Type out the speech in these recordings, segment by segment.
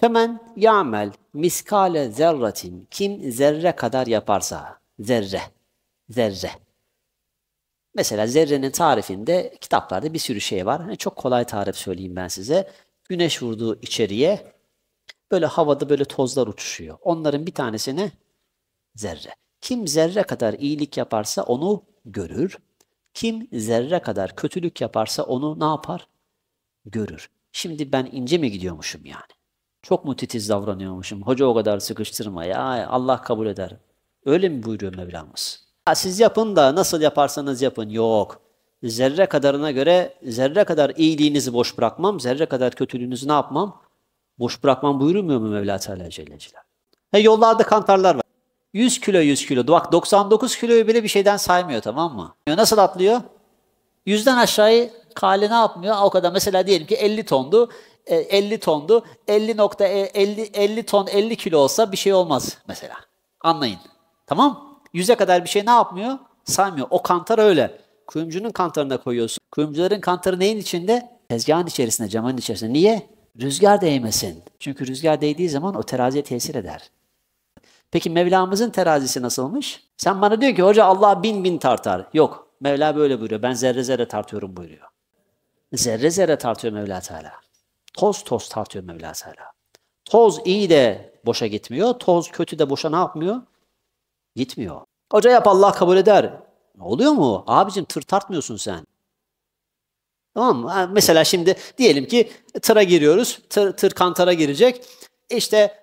Femen ya'mel miskale zerratin kim zerre kadar yaparsa zerre zerre Mesela zerrenin tarifinde kitaplarda bir sürü şey var. Yani çok kolay tarif söyleyeyim ben size. Güneş vurduğu içeriye böyle havada böyle tozlar uçuşuyor. Onların bir tanesine zerre. Kim zerre kadar iyilik yaparsa onu görür. Kim zerre kadar kötülük yaparsa onu ne yapar? Görür. Şimdi ben ince mi gidiyormuşum yani? Çok mu titiz davranıyormuşum? Hoca o kadar sıkıştırma ya Allah kabul eder. Öyle mi buyuruyor Mevlamız? Ya siz yapın da nasıl yaparsanız yapın. Yok. Zerre kadarına göre zerre kadar iyiliğinizi boş bırakmam, zerre kadar kötülüğünüzü ne yapmam? Boş bırakmam buyurmuyor mu Mevla Teala Celle Celaluhu? yollarda kantarlar var. 100 kilo 100 kilo. Bak 99 kiloyu bile bir şeyden saymıyor tamam mı? Nasıl atlıyor? 100'den aşağıyı kale ne yapmıyor? O kadar mesela diyelim ki 50 tondu. 50 e, tondu. 50 nokta 50 e, 50 ton 50 kilo olsa bir şey olmaz mesela. Anlayın. Tamam? 100'e kadar bir şey ne yapmıyor? Saymıyor. O kantar öyle. Kuyumcunun kantarına koyuyorsun. Kuyumcuların kantarı neyin içinde? Tezgahın içerisinde, camın içerisinde. Niye? Rüzgar değmesin. Çünkü rüzgar değdiği zaman o teraziye tesir eder. Peki Mevlamızın terazisi nasılmış? Sen bana diyor ki hoca Allah bin bin tartar. Yok Mevla böyle buyuruyor. Ben zerre zerre tartıyorum buyuruyor. Zerre zerre tartıyor Mevla Teala. Toz toz tartıyor Mevla Teala. Toz iyi de boşa gitmiyor. Toz kötü de boşa ne yapmıyor? Gitmiyor. Hoca yap Allah kabul eder. Oluyor mu? Abicim tır tartmıyorsun sen. Tamam mı? Mesela şimdi diyelim ki e, tıra giriyoruz. Tır, tır kantara girecek. İşte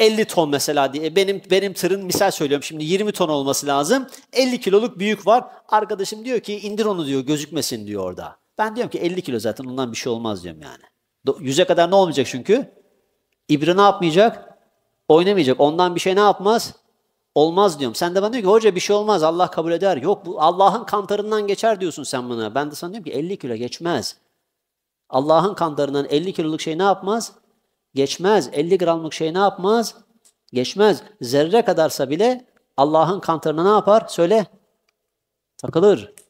50 ton mesela diye e, benim benim tırın misal söylüyorum şimdi 20 ton olması lazım. 50 kiloluk büyük var. Arkadaşım diyor ki indir onu diyor gözükmesin diyor orada. Ben diyorum ki 50 kilo zaten ondan bir şey olmaz diyorum yani. 100'e kadar ne olmayacak çünkü? İbre ne yapmayacak? Oynamayacak. Ondan bir şey ne yapmaz? Olmaz diyorum. Sen de bana diyor ki hoca bir şey olmaz Allah kabul eder. Yok bu Allah'ın kantarından geçer diyorsun sen bana. Ben de sana diyorum ki 50 kilo geçmez. Allah'ın kantarından 50 kiloluk şey ne yapmaz? Geçmez. 50 gramlık şey ne yapmaz? Geçmez. Zerre kadarsa bile Allah'ın kantırına ne yapar? Söyle. Takılır.